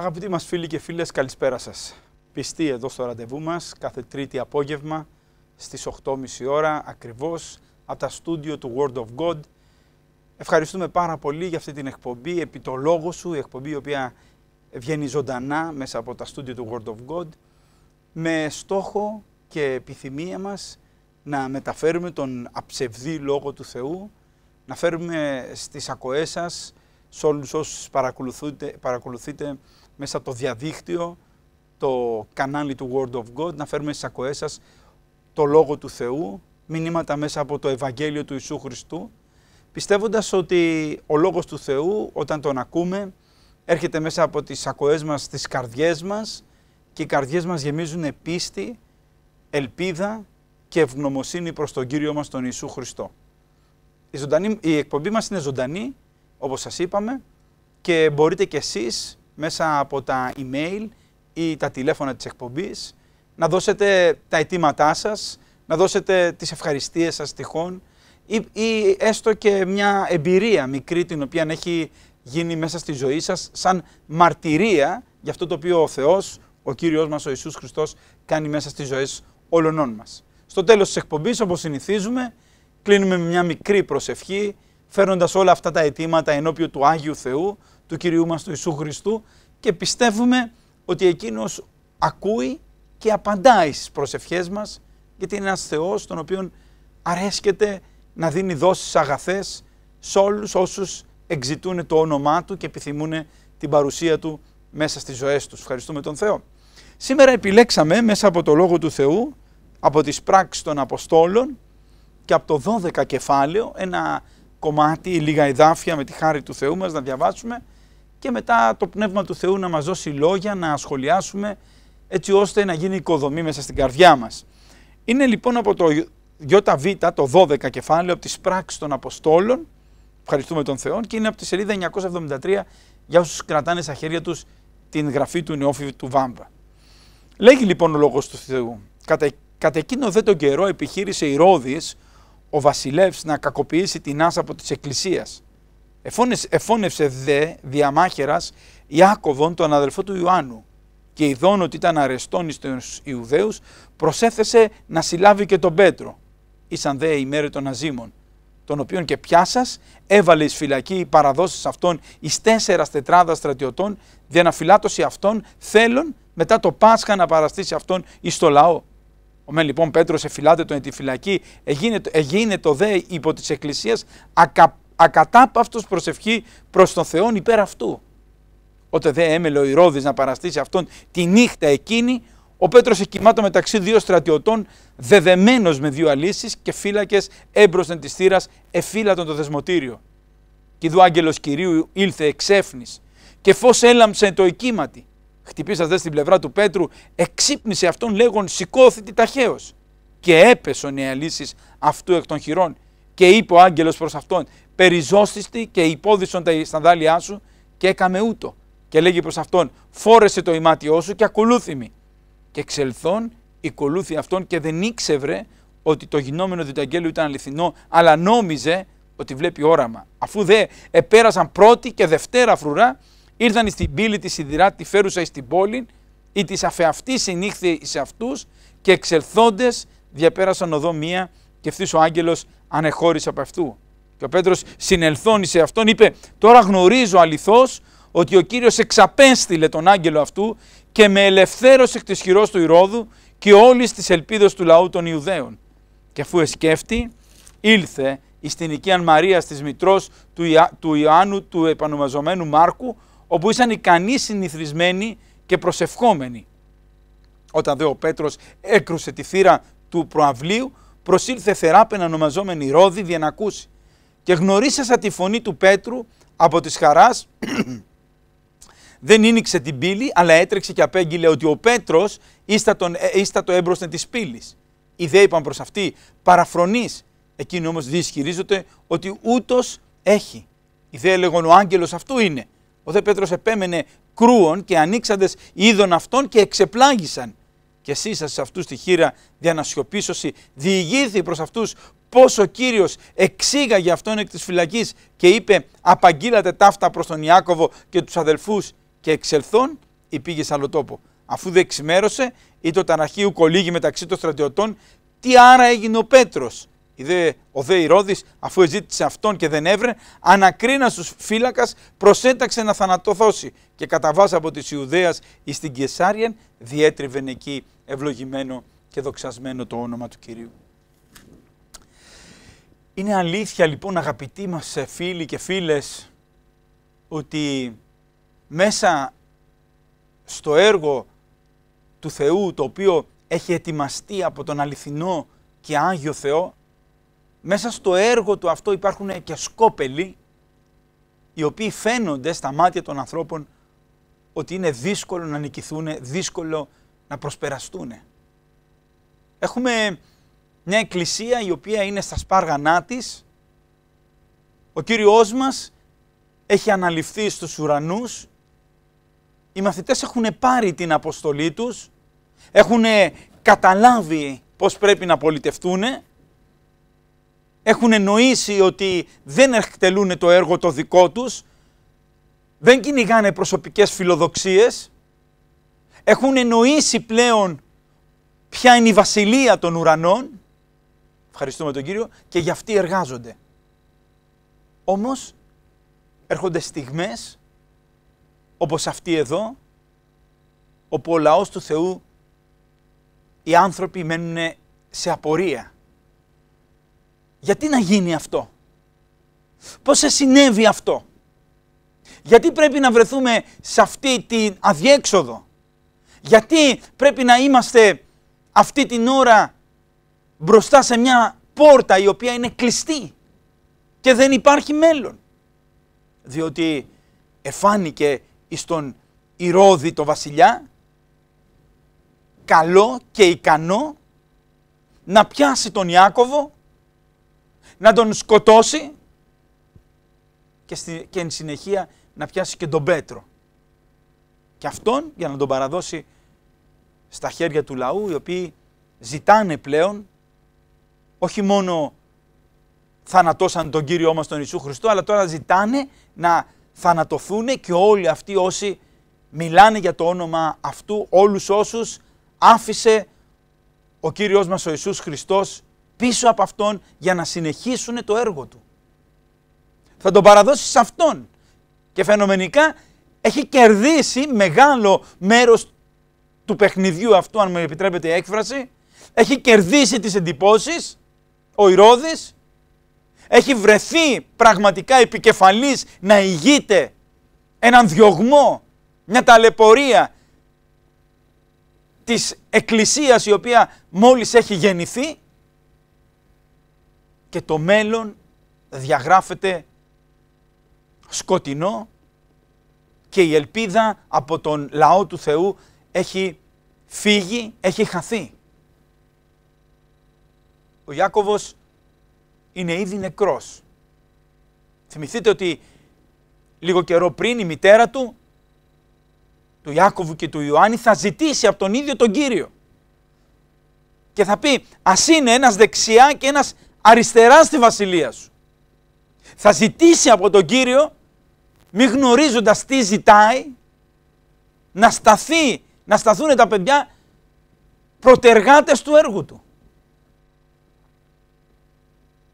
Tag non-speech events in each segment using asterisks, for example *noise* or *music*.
Αγαπητοί μας φίλοι και φίλες, καλησπέρα σας. Πιστοί εδώ στο ραντεβού μας, κάθε τρίτη απόγευμα στις 8.30 ώρα ακριβώς από τα στούντιο του Word of God. Ευχαριστούμε πάρα πολύ για αυτή την εκπομπή, επί το λόγο σου, η εκπομπή η οποία βγαίνει ζωντανά μέσα από τα στούντιο του Word of God, με στόχο και επιθυμία μας να μεταφέρουμε τον αψευδή λόγο του Θεού, να φέρουμε στις ακοές σας, σε όλους όσους παρακολουθείτε μέσα από το διαδίκτυο, το κανάλι του Word of God, να φέρουμε στις ακοές σας το Λόγο του Θεού, μηνύματα μέσα από το Ευαγγέλιο του Ιησού Χριστού, πιστεύοντας ότι ο Λόγος του Θεού όταν τον ακούμε έρχεται μέσα από τις ακοές μας, τις καρδιές μας και οι καρδιές μας γεμίζουν πίστη, ελπίδα και ευγνωμοσύνη προς τον Κύριο μας τον Ιησού Χριστό. Η, ζωντανή, η εκπομπή μας είναι ζωντανή, όπως σας είπαμε, και μπορείτε κι εσείς μέσα από τα email ή τα τηλέφωνα της εκπομπής, να δώσετε τα αιτήματά σας, να δώσετε τις ευχαριστίες σας τυχόν ή, ή έστω και μια εμπειρία μικρή την οποία έχει γίνει μέσα στη ζωή σας σαν μαρτυρία για αυτό το οποίο ο Θεός, ο Κύριος μας, ο Ιησούς Χριστός κάνει μέσα στις ζωές όλων μας. Στο τέλος της εκπομπής, όπως συνηθίζουμε, κλείνουμε με μια μικρή προσευχή, φέρνοντας όλα αυτά τα αιτήματα ενώπιου του Άγιου Θεού, του Κυρίου μας του Ιησού Χριστού και πιστεύουμε ότι εκείνος ακούει και απαντάει στις προσευχές μας γιατί είναι ένας Θεός τον οποίον αρέσκεται να δίνει δόσεις αγαθές σε όλους όσους εξητούν το όνομά Του και επιθυμούν την παρουσία Του μέσα στις ζωές τους. Ευχαριστούμε τον Θεό. Σήμερα επιλέξαμε μέσα από το Λόγο του Θεού, από τις πράξεις των Αποστόλων και από το 12 κεφάλαιο ένα κομμάτι, λίγα εδάφια με τη χάρη του Θεού μας να διαβάσουμε και μετά το Πνεύμα του Θεού να μας δώσει λόγια, να σχολιάσουμε έτσι ώστε να γίνει οικοδομή μέσα στην καρδιά μας. Είναι λοιπόν από το ΙΒ, το 12 κεφάλαιο, από τις πράξεις των Αποστόλων, ευχαριστούμε τον Θεό, και είναι από τη σελίδα 973 για όσους κρατάνε στα χέρια τους την γραφή του Νεόφιβη του Βάμπα. Λέγει λοιπόν ο Λόγος του Θεού, κατά, εκείνο δε τον καιρό επιχείρησε η Ρώδης, ο βασιλεύς να κακοποιήσει την άσα από της εκκλησίας Εφώνευσε, δε διαμάχερας Ιάκωβον τον αδελφό του Ιωάννου και ειδών ότι ήταν αρεστόν εις τους Ιουδαίους προσέθεσε να συλλάβει και τον Πέτρο ήσαν δε η μέρη των Αζήμων τον οποίον και πιάσας έβαλε εις φυλακή οι παραδόσεις αυτών εις τέσσερας τετράδας στρατιωτών διαναφυλάτωση αυτών θέλων μετά το Πάσχα να παραστήσει αυτόν εις το λαό. Ο μεν λοιπόν Πέτρος εφυλάται τον τη φυλακή, εγίνε, εγίνε το δε υπό της εκκλησίας ακα, ακατάπαυτος προσευχή προς τον Θεόν υπέρ αυτού. Ότε δε έμελε ο Ηρώδης να παραστήσει αυτόν τη νύχτα εκείνη, ο Πέτρος εκοιμάτω μεταξύ δύο στρατιωτών, δεδεμένος με δύο αλύσει και φύλακες έμπροσθεν της θύρας, εφύλατον το δεσμοτήριο. Κι δου άγγελος Κυρίου ήλθε εξέφνης και φως έλαμψε το εκείματι. Χτυπήσας δε στην πλευρά του Πέτρου, εξύπνησε αυτόν λέγον σηκώθητη ταχαίως. Και έπεσον οι αλύσεις αυτού εκ των χειρών και είπε ο Άγγελος προς αυτόν περιζώστηστη και υπόδεισον τα σανδάλια σου και έκαμε ούτω. Και λέγει προς αυτόν, φόρεσε το ημάτιό σου και με. Και εξελθόν η κολούθη αυτόν και δεν ήξευρε ότι το γινόμενο του Αγγέλου ήταν αληθινό, αλλά νόμιζε ότι βλέπει όραμα. Αφού δε επέρασαν πρώτη και δευτέρα φρουρά, ήρθαν στην την πύλη της σιδηρά, τη φέρουσα εις την πόλη, ή της αφεαυτή συνήχθη εις αυτούς και εξελθόντες διαπέρασαν οδό μία, και ευθύς ο άγγελος ανεχώρησε από αυτού. Και ο Πέτρος συνελθώνησε αυτόν, είπε: Τώρα γνωρίζω αληθώς ότι ο Κύριος εξαπέστειλε τον άγγελο αυτού και με ελευθέρωσε εκ της χειρός του Ηρώδου και όλης της ελπίδα του λαού των Ιουδαίων. Και αφού εσκέφτη, ήλθε εις την οικία Μαρία της μητρός του, του Ιωάννου του επανομαζομένου Μάρκου, όπου ήσαν ικανοί συνηθισμένοι και προσευχόμενοι. Όταν δε ο Πέτρος έκρουσε τη θύρα του προαυλίου, προσήλθε θεράπεν ονομαζόμενη Ρόδη ακούσει και γνωρίσασα τη φωνή του Πέτρου από τις χαράς *clears throat* δεν ίνιξε την πύλη αλλά έτρεξε και απέγγειλε ότι ο Πέτρος ίστατο ε, έμπροσθε της πύλης. Οι δε είπαν προς αυτή παραφρονείς. Εκείνοι όμως διησχυρίζονται ότι ούτως έχει. Οι δε έλεγαν ο άγγελος αυτού είναι. Ο δε Πέτρος επέμενε κρούων και ανοίξαντες είδων αυτών και εξεπλάγησαν και εσύ σας σε αυτούς τη χείρα σιωπήσωση, διηγήθη προς αυτούς πως ο Κύριος εξήγαγε αυτόν εκ της φυλακής και είπε απαγγείλατε ταύτα προς τον Ιάκωβο και τους αδελφούς και εξελθών ή πήγε σε άλλο τόπο. Αφού δεν ξημέρωσε ή το ταραχείου κολύγει μεταξύ των στρατιωτών, τι άρα έγινε ο Πέτρος Είδε ο δε Ηρώδης, αφού εζήτησε αυτόν και δεν έβρε, ανακρίνα στους φύλακας, προσέταξε να θανατωθώσει και κατά βάση από της Ιουδαίας εις την Κεσάριαν διέτριβεν εκεί ευλογημένο και δοξασμένο το όνομα του Κυρίου. Είναι αλήθεια λοιπόν αγαπητοί μας ε, φίλοι και φίλες ότι μέσα στο έργο του Θεού το οποίο έχει ετοιμαστεί από τον αληθινό και Άγιο Θεό μέσα στο έργο του αυτό υπάρχουν και σκόπελοι οι οποίοι φαίνονται στα μάτια των ανθρώπων ότι είναι δύσκολο να νικηθούν, δύσκολο να προσπεραστούν. Έχουμε μια εκκλησία η οποία είναι στα σπάργανά της. Ο Κύριος μας έχει αναλυφθεί στους ουρανούς. Οι μαθητές έχουν πάρει την αποστολή τους. Έχουν καταλάβει πώς πρέπει να πολιτευτούν έχουν εννοήσει ότι δεν εκτελούν το έργο το δικό τους, δεν κυνηγάνε προσωπικές φιλοδοξίες, έχουν εννοήσει πλέον ποια είναι η βασιλεία των ουρανών, ευχαριστούμε τον Κύριο, και γι' αυτοί εργάζονται. Όμως έρχονται στιγμές όπως αυτή εδώ, όπου ο λαός του Θεού, οι άνθρωποι μένουν σε απορία. Γιατί να γίνει αυτό. Πώς σε συνέβη αυτό. Γιατί πρέπει να βρεθούμε σε αυτή την αδιέξοδο. Γιατί πρέπει να είμαστε αυτή την ώρα μπροστά σε μια πόρτα η οποία είναι κλειστή και δεν υπάρχει μέλλον. Διότι εφάνηκε εις τον Ηρώδη το βασιλιά καλό και ικανό να πιάσει τον Ιάκωβο να τον σκοτώσει και, στη, και εν συνεχεία να πιάσει και τον Πέτρο. Και αυτόν για να τον παραδώσει στα χέρια του λαού οι οποίοι ζητάνε πλέον όχι μόνο θανατώσαν τον Κύριο μας τον Ιησού Χριστό αλλά τώρα ζητάνε να θανατωθούν και όλοι αυτοί όσοι μιλάνε για το όνομα αυτού όλους όσους άφησε ο Κύριος μας ο Ιησούς Χριστός πίσω από Αυτόν για να συνεχίσουν το έργο Του. Θα τον παραδώσει σε Αυτόν και φαινομενικά έχει κερδίσει μεγάλο μέρος του παιχνιδιού αυτού, αν μου επιτρέπετε η έκφραση, έχει κερδίσει τις εντυπώσεις, ο Ηρώδης, έχει βρεθεί πραγματικά επικεφαλής να ηγείται έναν διωγμό, μια ταλαιπωρία της εκκλησίας η οποία μόλις έχει γεννηθεί και το μέλλον διαγράφεται σκοτεινό και η ελπίδα από τον λαό του Θεού έχει φύγει, έχει χαθεί. Ο Ιάκωβος είναι ήδη νεκρός. Θυμηθείτε ότι λίγο καιρό πριν η μητέρα του, του Ιάκωβου και του Ιωάννη, θα ζητήσει από τον ίδιο τον Κύριο. Και θα πει, ας είναι ένας δεξιά και ένας αριστερά στη βασιλεία σου. Θα ζητήσει από τον Κύριο, μη γνωρίζοντας τι ζητάει, να σταθεί, να σταθούν τα παιδιά προτεργάτες του έργου του.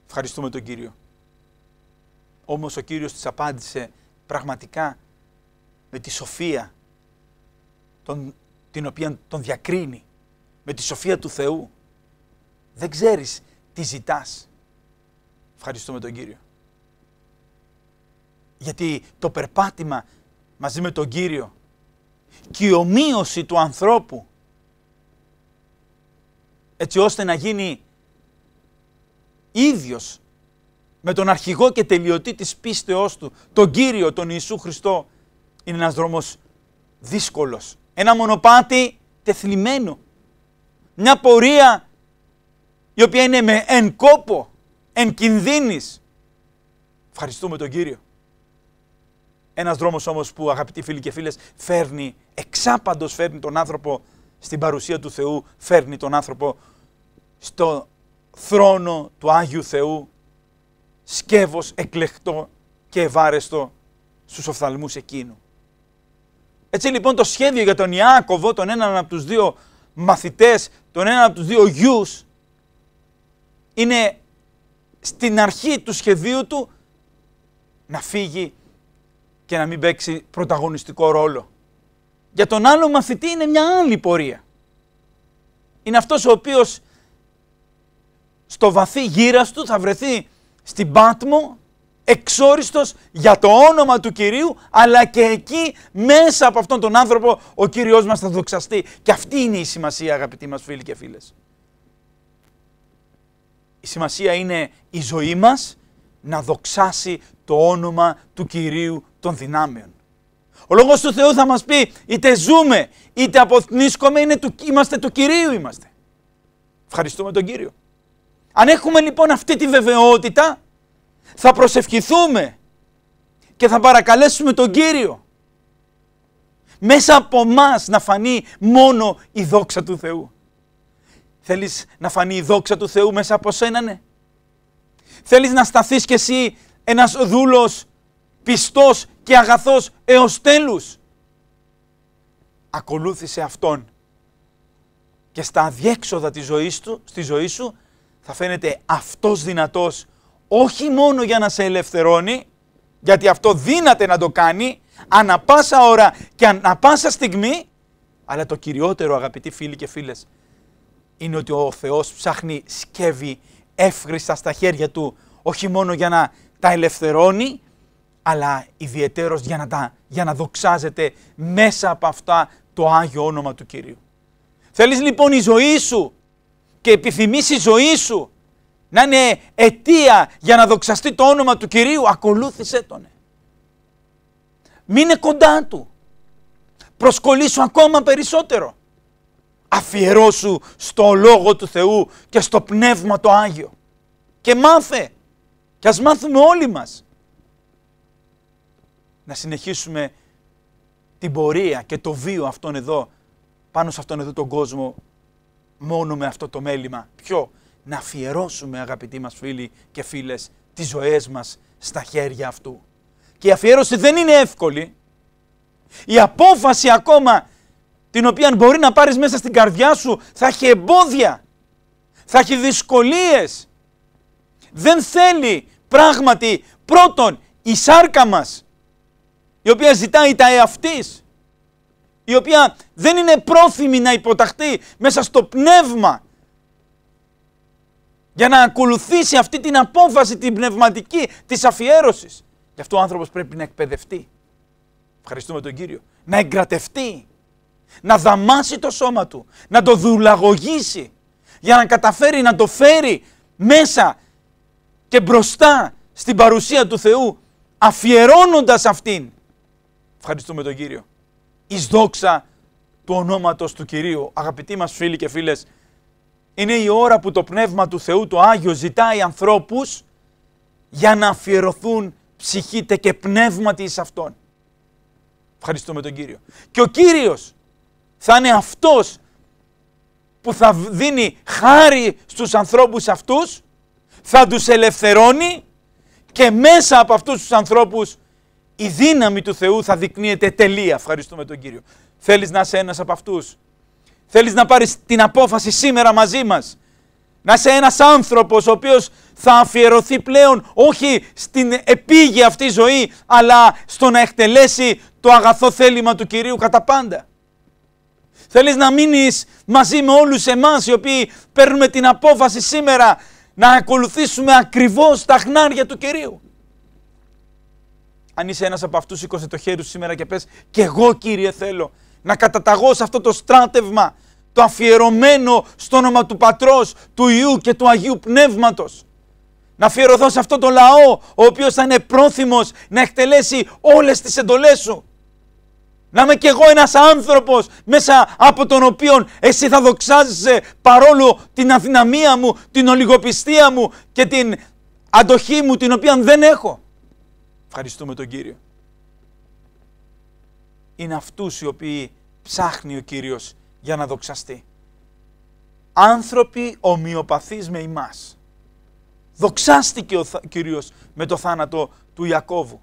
Ευχαριστούμε τον Κύριο. Όμως ο Κύριος της απάντησε πραγματικά με τη σοφία τον, την οποία τον διακρίνει, με τη σοφία του Θεού. Δεν ξέρεις τη ζητάς. Ευχαριστούμε τον Κύριο. Γιατί το περπάτημα μαζί με τον Κύριο και η ομοίωση του ανθρώπου έτσι ώστε να γίνει ίδιος με τον αρχηγό και τελειωτή της πίστεώς του, τον Κύριο, τον Ιησού Χριστό, είναι ένας δρόμος δύσκολος. Ένα μονοπάτι τεθλιμμένο. Μια πορεία η οποία είναι με εν κόπο, εν κινδύνης. Ευχαριστούμε τον Κύριο. Ένας δρόμος όμως που αγαπητοί φίλοι και φίλες φέρνει, εξάπαντος φέρνει τον άνθρωπο στην παρουσία του Θεού, φέρνει τον άνθρωπο στο θρόνο του Άγιου Θεού, σκεύος εκλεκτό και ευάρεστο στους οφθαλμούς εκείνου. Έτσι λοιπόν το σχέδιο για τον Ιάκωβο, τον έναν από τους δύο μαθητές, τον έναν από τους δύο γιους, είναι στην αρχή του σχεδίου του να φύγει και να μην παίξει πρωταγωνιστικό ρόλο. Για τον άλλο μαθητή είναι μια άλλη πορεία. Είναι αυτός ο οποίος στο βαθύ γύρας του θα βρεθεί στην Πάτμο εξόριστος για το όνομα του Κυρίου αλλά και εκεί μέσα από αυτόν τον άνθρωπο ο Κύριος μας θα δοξαστεί. Και αυτή είναι η σημασία αγαπητοί μας φίλοι και φίλες. Η σημασία είναι η ζωή μας να δοξάσει το όνομα του Κυρίου των δυνάμεων. Ο Λόγος του Θεού θα μας πει είτε ζούμε είτε αποθνίσκομαι είναι είμαστε του Κυρίου είμαστε. Ευχαριστούμε τον Κύριο. Αν έχουμε λοιπόν αυτή τη βεβαιότητα θα προσευχηθούμε και θα παρακαλέσουμε τον Κύριο μέσα από μας να φανεί μόνο η δόξα του Θεού. Θέλεις να φανεί η δόξα του Θεού μέσα από σένα, ναι. Θέλεις να σταθείς κι εσύ ένας δούλος πιστός και αγαθός έως τέλους. Ακολούθησε Αυτόν και στα αδιέξοδα της ζωής του, στη ζωή σου θα φαίνεται αυτός δυνατός όχι μόνο για να σε ελευθερώνει, γιατί αυτό δύναται να το κάνει ανα πάσα ώρα και ανα πάσα στιγμή, αλλά το κυριότερο αγαπητοί φίλοι και φίλες, είναι ότι ο Θεός ψάχνει σκεύη εύχριστα στα χέρια του, όχι μόνο για να τα ελευθερώνει, αλλά ιδιαιτέρως για να, τα, για να δοξάζεται μέσα από αυτά το Άγιο όνομα του Κυρίου. Θέλεις λοιπόν η ζωή σου και επιθυμείς η ζωή σου να είναι αιτία για να δοξαστεί το όνομα του Κυρίου, ακολούθησέ Τον. Μείνε κοντά Του. Προσκολήσου ακόμα περισσότερο αφιερώσου στο Λόγο του Θεού και στο Πνεύμα το Άγιο. Και μάθε. Και ας μάθουμε όλοι μας. Να συνεχίσουμε την πορεία και το βίο αυτόν εδώ, πάνω σε αυτόν εδώ τον κόσμο, μόνο με αυτό το μέλημα. Ποιο, να αφιερώσουμε αγαπητοί μας φίλοι και φίλες, τις ζωές μας στα χέρια αυτού. Και η αφιέρωση δεν είναι εύκολη. Η απόφαση ακόμα την οποία μπορεί να πάρεις μέσα στην καρδιά σου, θα έχει εμπόδια, θα έχει δυσκολίες. Δεν θέλει πράγματι πρώτον η σάρκα μας, η οποία ζητάει τα εαυτής, η οποία δεν είναι πρόθυμη να υποταχθεί μέσα στο πνεύμα για να ακολουθήσει αυτή την απόφαση την πνευματική της αφιέρωσης. Γι' αυτό ο άνθρωπος πρέπει να εκπαιδευτεί. Ευχαριστούμε τον Κύριο. Να εγκρατευτεί να δαμάσει το σώμα του, να το δουλαγωγήσει για να καταφέρει να το φέρει μέσα και μπροστά στην παρουσία του Θεού αφιερώνοντας αυτήν. Ευχαριστούμε τον Κύριο. Εις δόξα του ονόματος του Κυρίου. Αγαπητοί μας φίλοι και φίλες, είναι η ώρα που το Πνεύμα του Θεού, το Άγιο, ζητάει ανθρώπους για να αφιερωθούν ψυχήτε και πνεύματι εις Αυτόν. Ευχαριστούμε τον Κύριο. Και ο Κύριος θα είναι αυτός που θα δίνει χάρη στους ανθρώπους αυτούς, θα τους ελευθερώνει και μέσα από αυτούς τους ανθρώπους η δύναμη του Θεού θα δεικνύεται τελεία. Ευχαριστούμε τον Κύριο. Θέλεις να είσαι ένας από αυτούς. Θέλεις να πάρεις την απόφαση σήμερα μαζί μας. Να είσαι ένας άνθρωπος ο οποίος θα αφιερωθεί πλέον όχι στην επίγεια αυτή ζωή αλλά στο να εκτελέσει το αγαθό θέλημα του Κυρίου κατά πάντα. Θέλεις να μείνεις μαζί με όλους εμάς οι οποίοι παίρνουμε την απόφαση σήμερα να ακολουθήσουμε ακριβώς τα χνάρια του Κυρίου. Αν είσαι ένας από αυτούς, σήκωσε το χέρι σου σήμερα και πες «Και εγώ Κύριε θέλω να καταταγώ σε αυτό το στράτευμα, το αφιερωμένο στο όνομα του Πατρός, του Ιού και του Αγίου Πνεύματος». Να αφιερωθώ σε αυτό το λαό, ο οποίος θα είναι πρόθυμος να εκτελέσει όλες τις εντολές σου. Να είμαι κι εγώ ένας άνθρωπος μέσα από τον οποίο εσύ θα δοξάζεσαι παρόλο την αδυναμία μου, την ολιγοπιστία μου και την αντοχή μου την οποία δεν έχω. Ευχαριστούμε τον Κύριο. Είναι αυτούς οι οποίοι ψάχνει ο Κύριος για να δοξαστεί. Άνθρωποι ομοιοπαθείς με εμάς. Δοξάστηκε ο Κύριος με το θάνατο του Ιακώβου.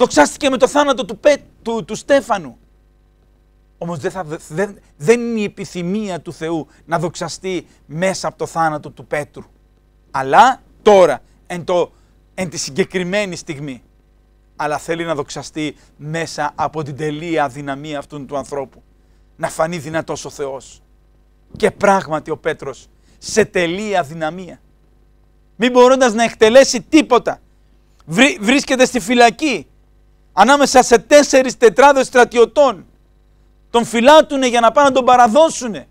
Δοξάστηκε με το θάνατο του, του, του Στέφανου. Όμως δεν, δεν, δεν είναι η επιθυμία του Θεού να δοξαστεί μέσα από το θάνατο του Πέτρου. Αλλά τώρα, εν, εν τη συγκεκριμένη στιγμή. Αλλά θέλει να δοξαστεί μέσα από την τελεία αδυναμία αυτού του ανθρώπου. Να φανεί δυνατός ο Θεός. Και πράγματι ο Πέτρος σε τελεία αδυναμία. Μην μπορώντας να εκτελέσει τίποτα. Βρίσκεται στη φυλακή ανάμεσα σε τέσσερις τετράδες στρατιωτών. Τον φυλάτουνε για να πάνε να τον παραδώσουνε.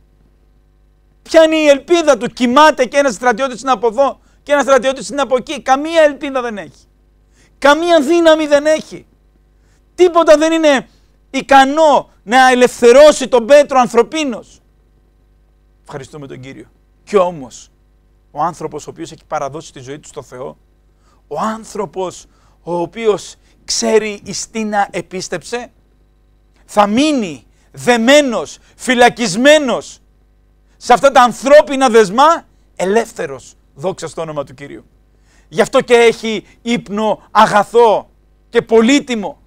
Ποια είναι η ελπίδα του. Κοιμάται και ένας στρατιώτης είναι από εδώ και ένας στρατιώτης είναι από εκεί. Καμία ελπίδα δεν έχει. Καμία δύναμη δεν έχει. Τίποτα δεν είναι ικανό να ελευθερώσει τον Πέτρο ανθρωπίνος. Ευχαριστούμε τον Κύριο. Κι όμως ο άνθρωπος ο οποίος έχει παραδώσει τη ζωή του στο Θεό, ο άνθρωπος ο οποίος ξέρει η Στίνα επίστεψε. Θα μείνει δεμένος, φυλακισμένος σε αυτά τα ανθρώπινα δεσμά, ελεύθερος, δόξα στο όνομα του Κυρίου. Γι' αυτό και έχει ύπνο αγαθό και πολύτιμο.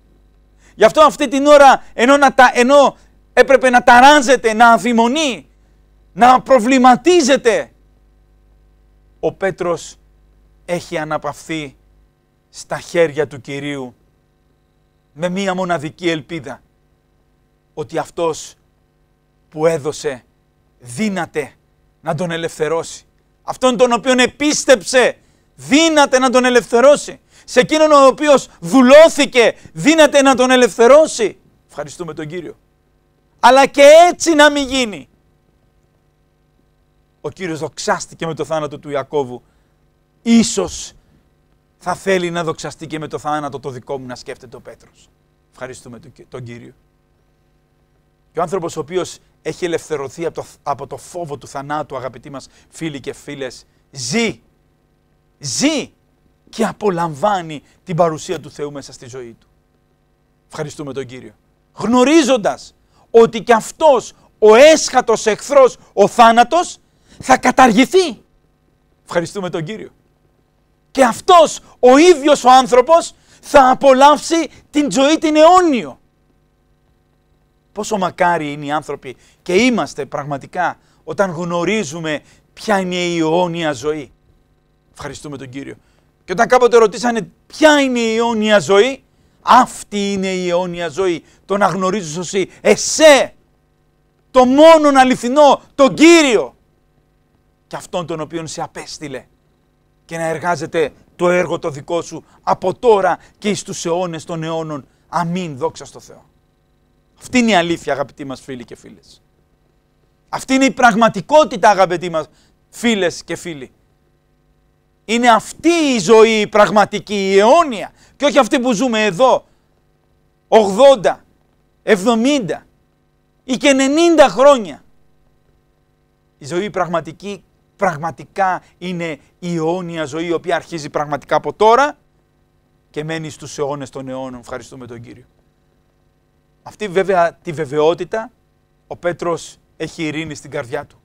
Γι' αυτό αυτή την ώρα ενώ, να τα, ενώ έπρεπε να ταράζεται, να αμφιμονεί, να προβληματίζεται, ο Πέτρος έχει αναπαυθεί στα χέρια του Κυρίου με μία μοναδική ελπίδα ότι αυτός που έδωσε δύναται να τον ελευθερώσει. Αυτόν τον οποίον επίστεψε δύναται να τον ελευθερώσει. Σε εκείνον ο οποίος δουλώθηκε δύναται να τον ελευθερώσει. Ευχαριστούμε τον Κύριο. Αλλά και έτσι να μην γίνει. Ο Κύριος δοξάστηκε με το θάνατο του Ιακώβου. Ίσως θα θέλει να δοξαστεί και με το θάνατο το δικό μου να σκέφτεται ο Πέτρος. Ευχαριστούμε τον Κύριο. Και ο άνθρωπος ο οποίος έχει ελευθερωθεί από το, από το φόβο του θανάτου, αγαπητοί μας φίλοι και φίλες, ζει, ζει και απολαμβάνει την παρουσία του Θεού μέσα στη ζωή του. Ευχαριστούμε τον Κύριο. Γνωρίζοντας ότι και αυτός ο έσχατος εχθρός, ο θάνατος, θα καταργηθεί. Ευχαριστούμε τον Κύριο. Και αυτός ο ίδιος ο άνθρωπος θα απολαύσει την ζωή την αιώνιο. Πόσο μακάρι είναι οι άνθρωποι και είμαστε πραγματικά όταν γνωρίζουμε ποια είναι η αιώνια ζωή. Ευχαριστούμε τον Κύριο. Και όταν κάποτε ρωτήσανε ποια είναι η αιώνια ζωή, αυτή είναι η αιώνια ζωή, το να γνωρίζεις εσύ, εσέ, το μόνον αληθινό, τον Κύριο και αυτόν τον οποίον σε απέστειλε και να εργάζεται το έργο το δικό σου από τώρα και εις τους αιώνες των αιώνων. Αμήν, δόξα στο Θεό. Αυτή είναι η αλήθεια αγαπητοί μας φίλοι και φίλες. Αυτή είναι η πραγματικότητα αγαπητοί μας φίλες και φίλοι. Είναι αυτή η ζωή η πραγματική, η αιώνια και όχι αυτή που ζούμε εδώ 80, 70 ή και 90 χρόνια. Η ζωή πραγματική πραγματικά είναι η αιώνια ζωή η οποία αρχίζει πραγματικά από τώρα και μένει στους αιώνες των αιώνων. Ευχαριστούμε τον Κύριο. Αυτή βέβαια τη βεβαιότητα ο Πέτρος έχει ειρήνη στην καρδιά του.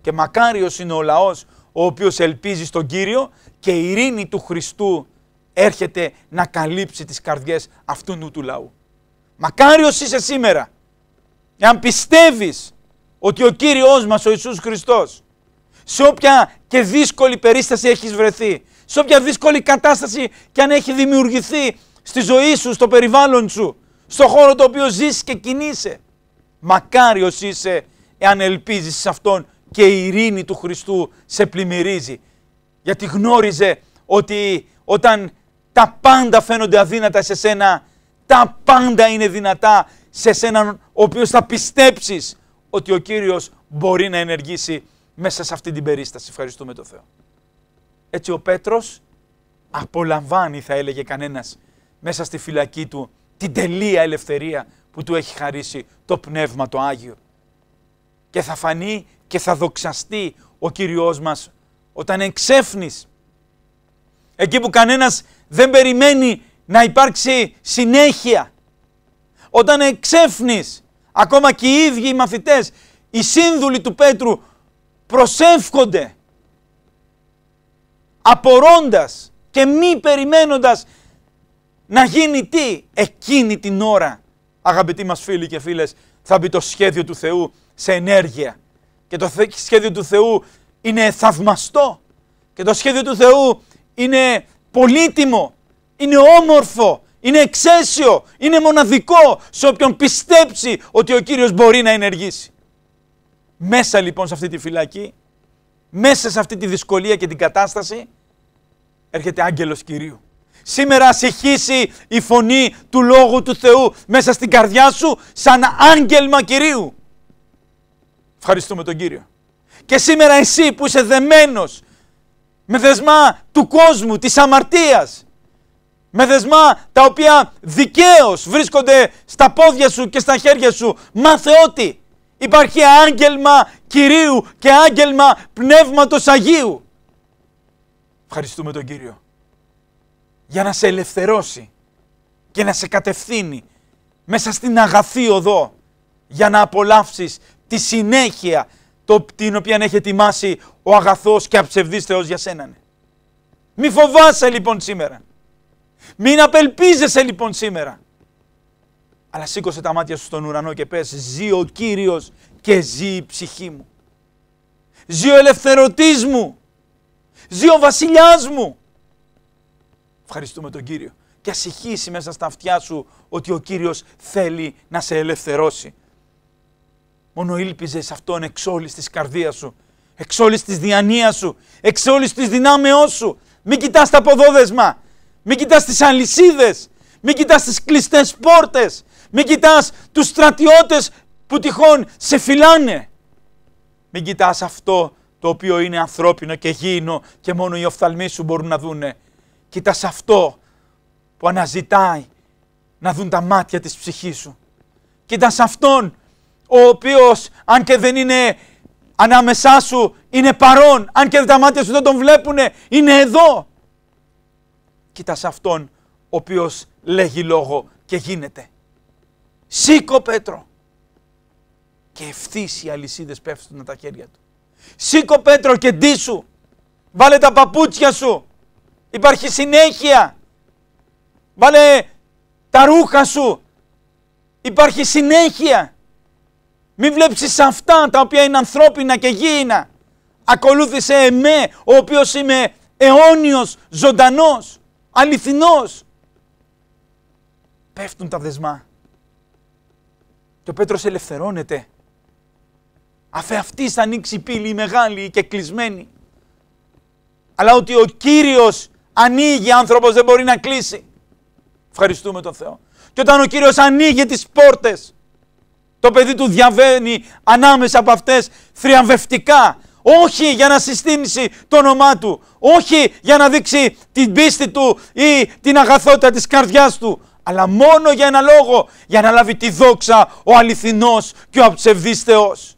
Και μακάριος είναι ο λαός ο οποίος ελπίζει στον Κύριο και η ειρήνη του Χριστού έρχεται να καλύψει τις καρδιές αυτού του λαού. Μακάριος είσαι σήμερα, εάν πιστεύεις ότι ο Κύριος μας ο Ιησούς Χριστός σε όποια και δύσκολη περίσταση έχεις βρεθεί, σε όποια δύσκολη κατάσταση και αν έχει δημιουργηθεί στη ζωή σου, στο περιβάλλον σου, στο χώρο το οποίο ζεις και κινείσαι. Μακάριος είσαι εάν ελπίζεις σε Αυτόν και η ειρήνη του Χριστού σε πλημμυρίζει. Γιατί γνώριζε ότι όταν τα πάντα φαίνονται αδύνατα σε σένα, τα πάντα είναι δυνατά σε σέναν ο οποίος θα πιστέψεις ότι ο Κύριος μπορεί να ενεργήσει μέσα σε αυτή την περίσταση. Ευχαριστούμε τον Θεό. Έτσι ο Πέτρος απολαμβάνει θα έλεγε κανένας μέσα στη φυλακή του την τελεία ελευθερία που του έχει χαρίσει το Πνεύμα το Άγιο. Και θα φανεί και θα δοξαστεί ο Κυριός μας όταν εξέφνης. Εκεί που κανένας δεν περιμένει να υπάρξει συνέχεια. Όταν εξέφνης ακόμα και οι ίδιοι οι μαθητές, οι σύνδουλοι του Πέτρου προσεύχονται απορώντας και μη περιμένοντας να γίνει τι εκείνη την ώρα αγαπητοί μας φίλοι και φίλες θα μπει το σχέδιο του Θεού σε ενέργεια και το σχέδιο του Θεού είναι θαυμαστό και το σχέδιο του Θεού είναι πολύτιμο, είναι όμορφο, είναι εξαίσιο, είναι μοναδικό σε όποιον πιστέψει ότι ο Κύριος μπορεί να ενεργήσει. Μέσα λοιπόν σε αυτή τη φυλακή, μέσα σε αυτή τη δυσκολία και την κατάσταση, έρχεται άγγελος Κυρίου. Σήμερα ας η φωνή του Λόγου του Θεού μέσα στην καρδιά σου σαν άγγελμα Κυρίου. Ευχαριστούμε τον Κύριο. Και σήμερα εσύ που είσαι δεμένος με δεσμά του κόσμου, της αμαρτίας, με δεσμά τα οποία δικαίως βρίσκονται στα πόδια σου και στα χέρια σου, μάθε ότι Υπάρχει άγγελμα Κυρίου και άγγελμα Πνεύματος Αγίου. Ευχαριστούμε τον Κύριο για να σε ελευθερώσει και να σε κατευθύνει μέσα στην αγαθή οδό για να απολαύσεις τη συνέχεια το, την οποία έχει ετοιμάσει ο αγαθός και αψευδής Θεός για σένα. Ναι. Μη φοβάσαι λοιπόν σήμερα. Μην απελπίζεσαι λοιπόν σήμερα. Αλλά σήκωσε τα μάτια σου στον ουρανό και πες «Ζει ο Κύριος και ζει η ψυχή μου». Ζει ο ελευθερωτής μου. Ζει ο βασιλιάς μου. Ευχαριστούμε τον Κύριο. Και ασυχήσει μέσα στα αυτιά σου ότι ο Κύριος θέλει να σε ελευθερώσει. Μόνο ήλπιζες σε Αυτόν εξ όλης της καρδίας σου, εξ όλης της διανοίας σου, εξ όλης της δυνάμεώς σου. Μην κοιτάς τα ποδόδεσμα, μην κοιτάς τις αλυσίδες, μην κοιτάς τις κλειστές πόρτες, μην κοιτάς τους στρατιώτες που τυχόν σε φυλάνε. Μην κοιτάς αυτό το οποίο είναι ανθρώπινο και γήινο και μόνο οι οφθαλμοί σου μπορούν να δούνε. Κοίτας αυτό που αναζητάει να δουν τα μάτια της ψυχής σου. Κοίτας αυτόν ο οποίος αν και δεν είναι ανάμεσά σου είναι παρόν, αν και τα μάτια σου δεν τον βλέπουν είναι εδώ. Κοίτας αυτόν ο οποίος λέγει λόγο και γίνεται. Σήκω Πέτρο. Και ευθύς οι αλυσίδες πέφτουν από τα χέρια του. Σήκω Πέτρο και ντύσου. Βάλε τα παπούτσια σου. Υπάρχει συνέχεια. Βάλε τα ρούχα σου. Υπάρχει συνέχεια. Μην βλέπεις αυτά τα οποία είναι ανθρώπινα και γήινα. Ακολούθησε εμέ, ο οποίος είμαι αιώνιος, ζωντανός, αληθινός. Πέφτουν τα δεσμά. Και ο Πέτρος ελευθερώνεται. Αφε αυτής θα ανοίξει η πύλη η μεγάλη και κλεισμένη. Αλλά ότι ο Κύριος ανοίγει, άνθρωπος δεν μπορεί να κλείσει. Ευχαριστούμε τον Θεό. Και όταν ο Κύριος ανοίγει τις πόρτες, το παιδί του διαβαίνει ανάμεσα από αυτές θριαμβευτικά. Όχι για να συστήνει το όνομά του. Όχι για να δείξει την πίστη του ή την αγαθότητα της καρδιάς του αλλά μόνο για ένα λόγο, για να λάβει τη δόξα ο αληθινός και ο αψευδής Θεός,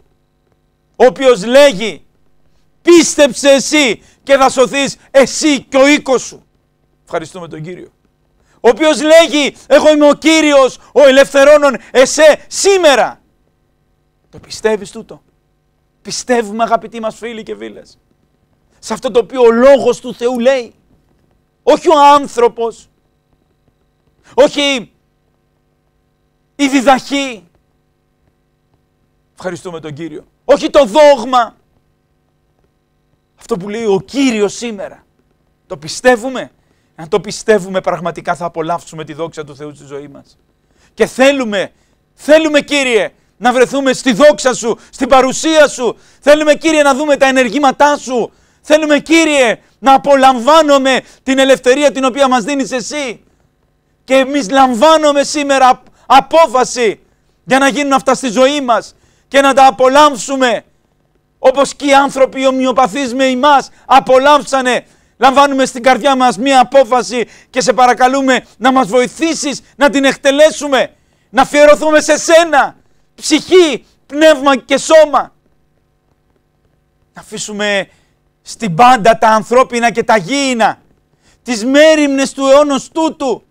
ο οποίος λέγει πίστεψε εσύ και θα σωθείς εσύ και ο οίκος σου. Ευχαριστούμε τον Κύριο. Ο οποίος λέγει εγώ είμαι ο Κύριος, ο ελευθερώνων εσέ σήμερα. Το πιστεύεις τούτο. Πιστεύουμε αγαπητοί μας φίλοι και φίλες. Σε αυτό το οποίο ο Λόγος του Θεού λέει. Όχι ο άνθρωπος, όχι η διδαχή. Ευχαριστούμε τον Κύριο. Όχι το δόγμα. Αυτό που λέει ο Κύριος σήμερα. Το πιστεύουμε. Αν το πιστεύουμε πραγματικά θα απολαύσουμε τη δόξα του Θεού στη ζωή μας. Και θέλουμε, θέλουμε Κύριε να βρεθούμε στη δόξα Σου, στην παρουσία Σου. Θέλουμε Κύριε να δούμε τα ενεργήματά Σου. Θέλουμε Κύριε να απολαμβάνουμε την ελευθερία την οποία μας δίνεις εσύ. Και εμείς λαμβάνουμε σήμερα απόφαση για να γίνουν αυτά στη ζωή μας και να τα απολαύσουμε όπως και οι άνθρωποι οι ομοιοπαθείς με εμάς απολάμψανε. Λαμβάνουμε στην καρδιά μας μία απόφαση και σε παρακαλούμε να μας βοηθήσεις να την εκτελέσουμε. Να αφιερωθούμε σε σένα, ψυχή, πνεύμα και σώμα. Να αφήσουμε στην πάντα τα ανθρώπινα και τα γήινα, τις μέρημνες του αιώνος τούτου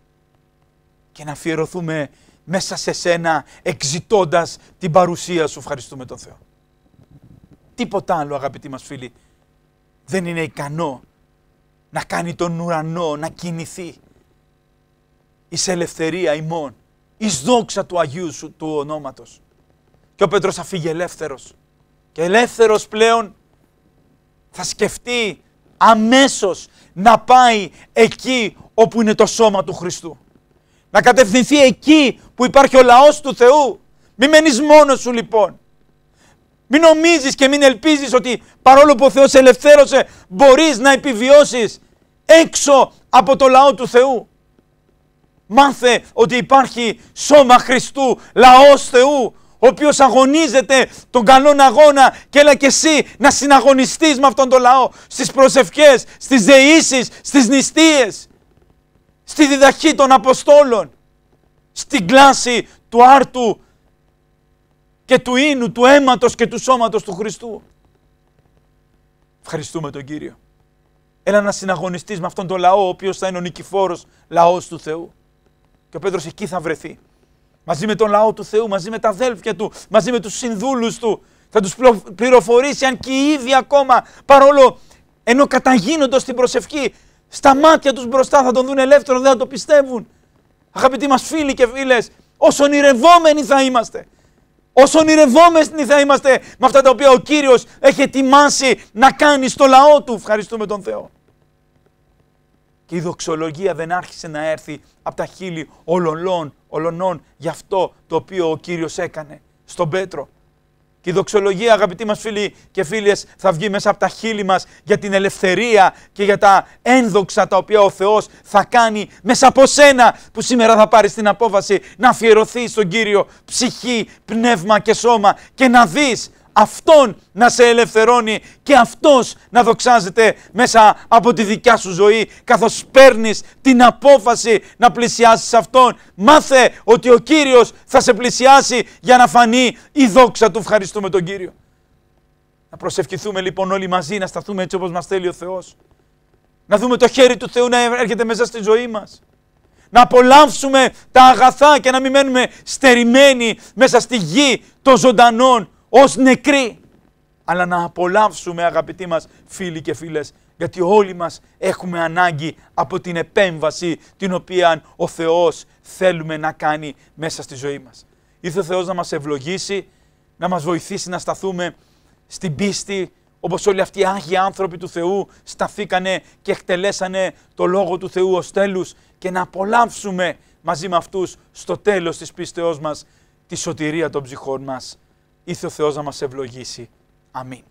και να αφιερωθούμε μέσα σε σένα εξητώντας την παρουσία σου. Ευχαριστούμε τον Θεό. Τίποτα άλλο αγαπητοί μας φίλοι δεν είναι ικανό να κάνει τον ουρανό να κινηθεί εις ελευθερία ημών, εις δόξα του Αγίου σου του ονόματος. Και ο Πέτρος θα φύγει ελεύθερος. Και ελεύθερος πλέον θα σκεφτεί αμέσως να πάει εκεί όπου είναι το σώμα του Χριστού να κατευθυνθεί εκεί που υπάρχει ο λαός του Θεού. Μη μένεις μόνος σου λοιπόν. Μην νομίζεις και μην ελπίζεις ότι παρόλο που ο Θεός ελευθέρωσε μπορείς να επιβιώσεις έξω από το λαό του Θεού. Μάθε ότι υπάρχει σώμα Χριστού, λαός Θεού, ο οποίος αγωνίζεται τον καλόν αγώνα και έλα και εσύ να συναγωνιστείς με αυτόν τον λαό στις προσευχές, στις δεήσεις, στις νηστείες στη διδαχή των Αποστόλων, στην κλάση του άρτου και του ίνου, του αίματος και του σώματος του Χριστού. Ευχαριστούμε τον Κύριο. Έλα να συναγωνιστείς με αυτόν τον λαό, ο οποίος θα είναι ο νικηφόρος λαός του Θεού. Και ο Πέτρος εκεί θα βρεθεί. Μαζί με τον λαό του Θεού, μαζί με τα αδέλφια του, μαζί με τους συνδούλους του. Θα τους πληροφορήσει αν και οι ίδιοι ακόμα, παρόλο ενώ καταγίνοντος την προσευχή, στα μάτια τους μπροστά θα τον δουν ελεύθερο, δεν θα το πιστεύουν. Αγαπητοί μας φίλοι και φίλες, όσο ονειρευόμενοι θα είμαστε. Όσο ονειρευόμενοι θα είμαστε με αυτά τα οποία ο Κύριος έχει ετοιμάσει να κάνει στο λαό του. Ευχαριστούμε τον Θεό. Και η δοξολογία δεν άρχισε να έρθει από τα χείλη ολονών, ολονών για αυτό το οποίο ο Κύριος έκανε στον Πέτρο. Και η δοξολογία, αγαπητοί μας φίλοι και φίλες, θα βγει μέσα από τα χείλη μας για την ελευθερία και για τα ένδοξα τα οποία ο Θεός θα κάνει μέσα από σένα που σήμερα θα πάρεις την απόφαση να αφιερωθείς στον Κύριο ψυχή, πνεύμα και σώμα και να δεις Αυτόν να σε ελευθερώνει και Αυτός να δοξάζεται μέσα από τη δικιά σου ζωή καθώς παίρνεις την απόφαση να πλησιάσεις Αυτόν. Μάθε ότι ο Κύριος θα σε πλησιάσει για να φανεί η δόξα Του. Ευχαριστούμε τον Κύριο. Να προσευχηθούμε λοιπόν όλοι μαζί, να σταθούμε έτσι όπως μας θέλει ο Θεός. Να δούμε το χέρι του Θεού να έρχεται μέσα στη ζωή μας. Να απολαύσουμε τα αγαθά και να μην μένουμε στερημένοι μέσα στη γη των ζωντανών ως νεκροί, αλλά να απολαύσουμε αγαπητοί μας φίλοι και φίλες, γιατί όλοι μας έχουμε ανάγκη από την επέμβαση την οποία ο Θεός θέλουμε να κάνει μέσα στη ζωή μας. Ήρθε ο Θεός να μας ευλογήσει, να μας βοηθήσει να σταθούμε στην πίστη, όπως όλοι αυτοί οι άγιοι άνθρωποι του Θεού σταθήκανε και εκτελέσανε το Λόγο του Θεού ως τέλους και να απολαύσουμε μαζί με αυτούς στο τέλος της πίστεώς μας τη σωτηρία των ψυχών μας. Ήθε ο Θεός να μας ευλογήσει. Αμήν.